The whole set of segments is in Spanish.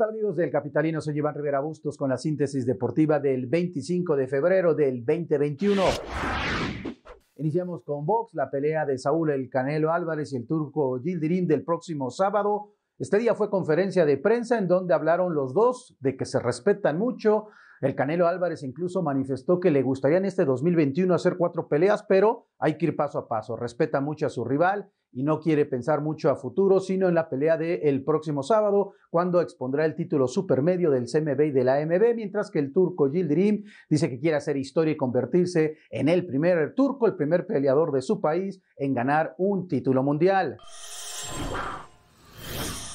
tal amigos del Capitalino? Soy Iván Rivera Bustos con la síntesis deportiva del 25 de febrero del 2021. Iniciamos con Box, la pelea de Saúl El Canelo Álvarez y el turco Gildirim del próximo sábado. Este día fue conferencia de prensa en donde hablaron los dos de que se respetan mucho. El Canelo Álvarez incluso manifestó que le gustaría en este 2021 hacer cuatro peleas, pero hay que ir paso a paso. Respeta mucho a su rival y no quiere pensar mucho a futuro, sino en la pelea del próximo sábado, cuando expondrá el título supermedio del CMB y de la AMB, mientras que el turco Yildirim dice que quiere hacer historia y convertirse en el primer turco, el primer peleador de su país en ganar un título mundial.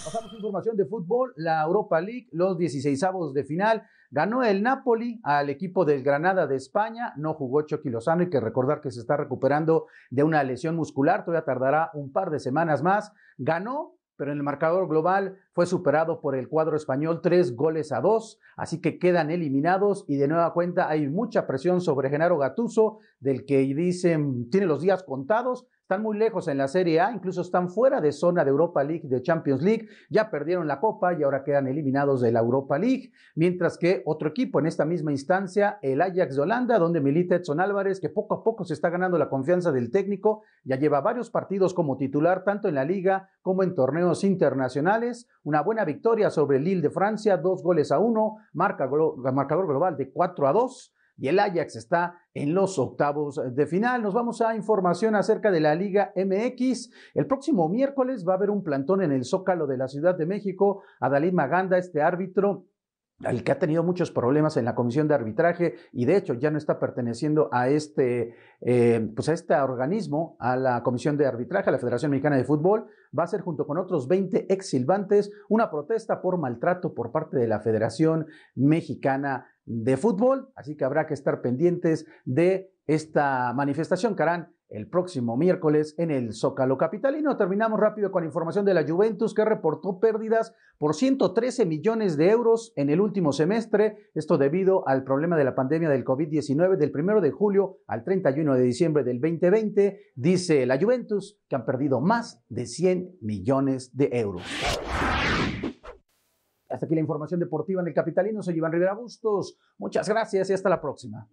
Pasamos información de fútbol, la Europa League, los 16avos de final. Ganó el Napoli al equipo del Granada de España, no jugó Chucky Lozano, hay que recordar que se está recuperando de una lesión muscular, todavía tardará un par de semanas más. Ganó, pero en el marcador global fue superado por el cuadro español tres goles a dos, así que quedan eliminados y de nueva cuenta hay mucha presión sobre Genaro Gatuso, del que dicen tiene los días contados, están muy lejos en la Serie A, incluso están fuera de zona de Europa League, de Champions League. Ya perdieron la Copa y ahora quedan eliminados de la Europa League. Mientras que otro equipo en esta misma instancia, el Ajax de Holanda, donde milita Edson Álvarez, que poco a poco se está ganando la confianza del técnico, ya lleva varios partidos como titular, tanto en la liga como en torneos internacionales. Una buena victoria sobre el Lille de Francia, dos goles a uno, marcador global de 4 a 2 y el Ajax está en los octavos eh, de final. Nos vamos a información acerca de la Liga MX. El próximo miércoles va a haber un plantón en el Zócalo de la Ciudad de México. Adalid Maganda, este árbitro, el que ha tenido muchos problemas en la comisión de arbitraje y de hecho ya no está perteneciendo a este, eh, pues a este organismo, a la comisión de arbitraje, a la Federación Mexicana de Fútbol, va a ser junto con otros 20 exilvantes una protesta por maltrato por parte de la Federación Mexicana de fútbol, así que habrá que estar pendientes de esta manifestación que harán el próximo miércoles en el Zócalo Capitalino. Terminamos rápido con la información de la Juventus que reportó pérdidas por 113 millones de euros en el último semestre, esto debido al problema de la pandemia del COVID-19 del 1 de julio al 31 de diciembre del 2020. Dice la Juventus que han perdido más de 100 millones de euros. Hasta aquí la información deportiva en el Capitalino. Soy Iván Rivera Bustos. Muchas gracias y hasta la próxima.